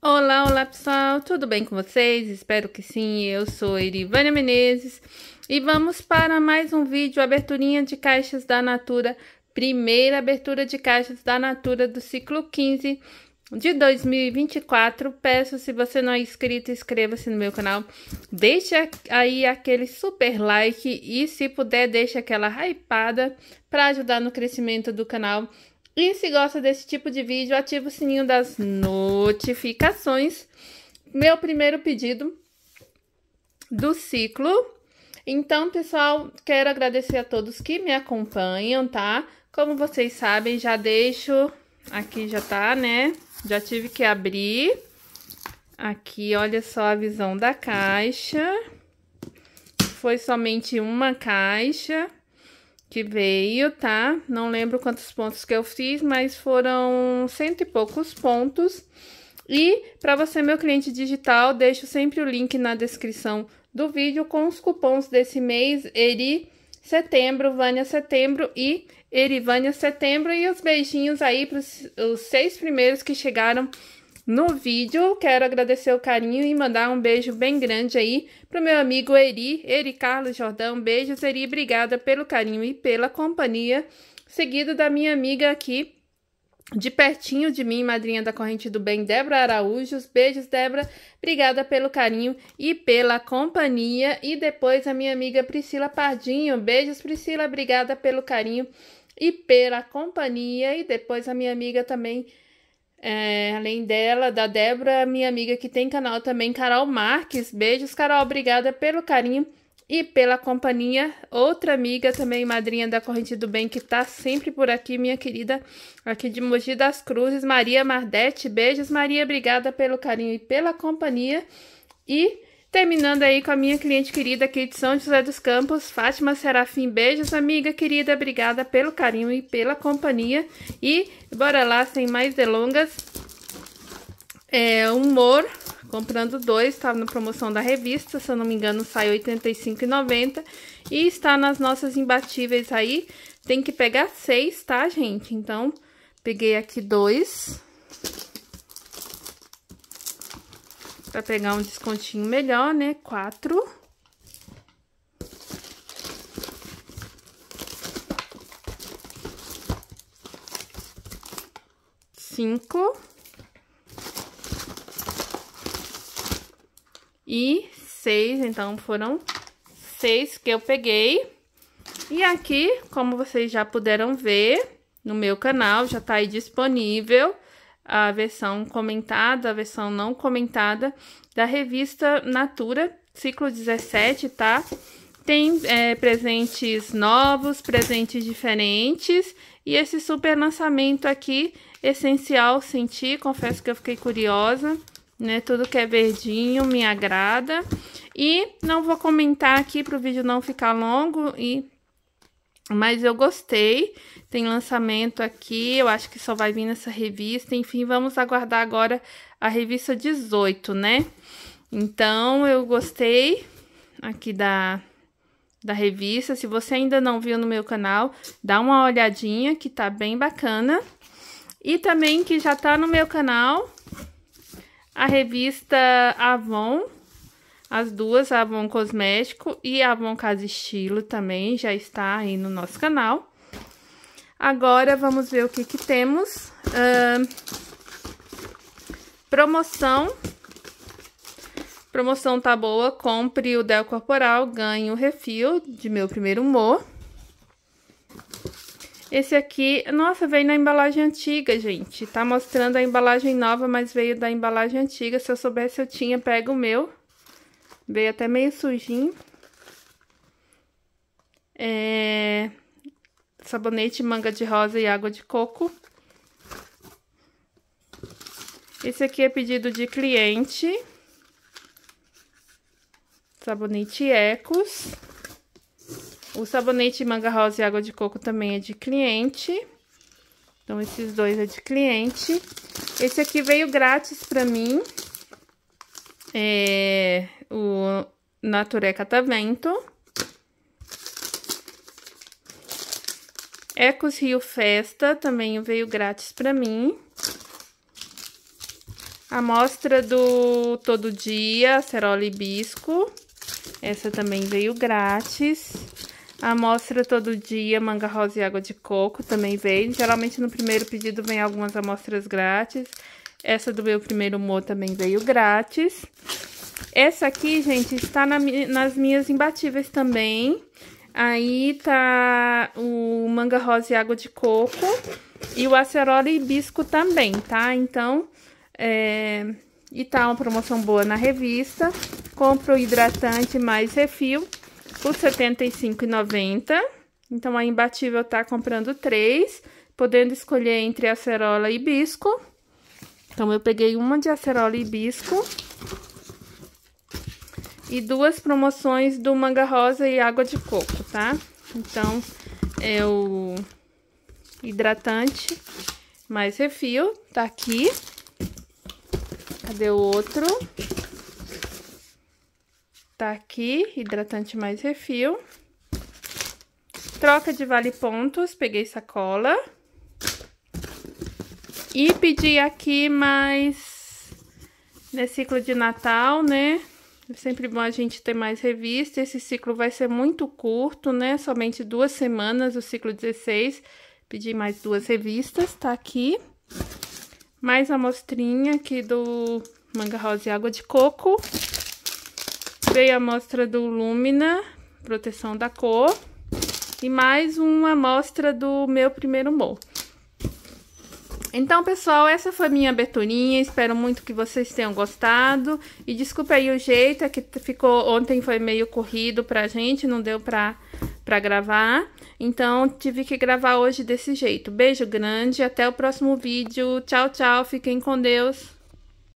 Olá, olá pessoal, tudo bem com vocês? Espero que sim, eu sou Irivânia Menezes e vamos para mais um vídeo aberturinha de caixas da Natura, primeira abertura de caixas da Natura do ciclo 15 de 2024. Peço, se você não é inscrito, inscreva-se no meu canal, deixe aí aquele super like e se puder, deixe aquela hypada para ajudar no crescimento do canal e se gosta desse tipo de vídeo, ativa o sininho das notificações. Meu primeiro pedido do ciclo. Então, pessoal, quero agradecer a todos que me acompanham, tá? Como vocês sabem, já deixo... Aqui já tá, né? Já tive que abrir. Aqui, olha só a visão da caixa. Foi somente uma caixa que veio, tá? Não lembro quantos pontos que eu fiz, mas foram cento e poucos pontos. E para você, meu cliente digital, deixo sempre o link na descrição do vídeo com os cupons desse mês, Eri Setembro, Vânia Setembro e Erivânia Setembro. E os beijinhos aí para os seis primeiros que chegaram no vídeo. Quero agradecer o carinho e mandar um beijo bem grande aí pro meu amigo Eri, Eri Carlos Jordão. Beijos, Eri, obrigada pelo carinho e pela companhia. Seguido da minha amiga aqui, de pertinho de mim, madrinha da corrente do bem, Débora Araújo. Beijos, Débora. Obrigada pelo carinho e pela companhia. E depois a minha amiga Priscila Pardinho. Beijos, Priscila. Obrigada pelo carinho e pela companhia. E depois a minha amiga também, é, além dela, da Débora, minha amiga que tem canal também, Carol Marques. Beijos, Carol. Obrigada pelo carinho e pela companhia. Outra amiga também, madrinha da Corrente do Bem, que tá sempre por aqui, minha querida, aqui de Mogi das Cruzes, Maria Mardete. Beijos, Maria. Obrigada pelo carinho e pela companhia. E Terminando aí com a minha cliente querida aqui de São José dos Campos, Fátima Serafim. Beijos, amiga querida. Obrigada pelo carinho e pela companhia. E bora lá, sem mais delongas. É, humor, comprando dois, estava tá na promoção da revista, se eu não me engano, sai R$ 85,90. E está nas nossas imbatíveis aí. Tem que pegar seis, tá, gente? Então, peguei aqui dois. para pegar um descontinho melhor, né? Quatro. Cinco. E seis, então foram seis que eu peguei. E aqui, como vocês já puderam ver no meu canal, já tá aí disponível a versão comentada, a versão não comentada da revista Natura, ciclo 17, tá? Tem é, presentes novos, presentes diferentes e esse super lançamento aqui, essencial sentir, confesso que eu fiquei curiosa, né? Tudo que é verdinho me agrada. E não vou comentar aqui para o vídeo não ficar longo e mas eu gostei, tem lançamento aqui, eu acho que só vai vir nessa revista. Enfim, vamos aguardar agora a revista 18, né? Então, eu gostei aqui da, da revista. Se você ainda não viu no meu canal, dá uma olhadinha que tá bem bacana. E também que já tá no meu canal a revista Avon, as duas, a Avon Cosmético e a Avon Casa Estilo também já está aí no nosso canal. Agora vamos ver o que, que temos. Uh, promoção. Promoção tá boa, compre o Del Corporal, ganhe o refil de meu primeiro humor. Esse aqui, nossa, veio na embalagem antiga, gente. Tá mostrando a embalagem nova, mas veio da embalagem antiga. Se eu soubesse, eu tinha pego o meu. Veio até meio sujinho. É... Sabonete, manga de rosa e água de coco. Esse aqui é pedido de cliente. Sabonete Ecos. O sabonete manga rosa e água de coco também é de cliente. Então, esses dois é de cliente. Esse aqui veio grátis pra mim. É o Nature Catavento. Tá Ecos Rio Festa também veio grátis para mim. A mostra do Todo Dia, Acerola e Bisco. Essa também veio grátis. A amostra todo dia, manga rosa e água de coco também veio. Geralmente no primeiro pedido vem algumas amostras grátis. Essa do meu primeiro humor também veio grátis. Essa aqui, gente, está na, nas minhas imbatíveis também. Aí tá o manga rosa e água de coco. E o acerola e hibisco também, tá? Então, é... E tá uma promoção boa na revista. Compro o hidratante mais refil por R$ 75,90. Então, a imbatível tá comprando três, podendo escolher entre acerola e hibisco. Então, eu peguei uma de acerola e hibisco e duas promoções do manga rosa e água de coco, tá? Então, é o hidratante mais refil, tá aqui. Cadê o outro? Tá aqui, hidratante mais refil. Troca de vale pontos, peguei sacola. E pedi aqui mais nesse ciclo de Natal, né? É sempre bom a gente ter mais revista. Esse ciclo vai ser muito curto, né? Somente duas semanas, o ciclo 16. Pedi mais duas revistas, tá aqui. Mais a mostrinha aqui do Manga Rosa e Água de Coco. Veio a amostra do Lumina, proteção da cor. E mais uma amostra do meu primeiro Morto. Então, pessoal, essa foi minha aberturinha. Espero muito que vocês tenham gostado. E desculpa aí o jeito, é que ficou ontem foi meio corrido pra gente, não deu pra, pra gravar. Então, tive que gravar hoje desse jeito. Beijo grande, até o próximo vídeo. Tchau, tchau. Fiquem com Deus.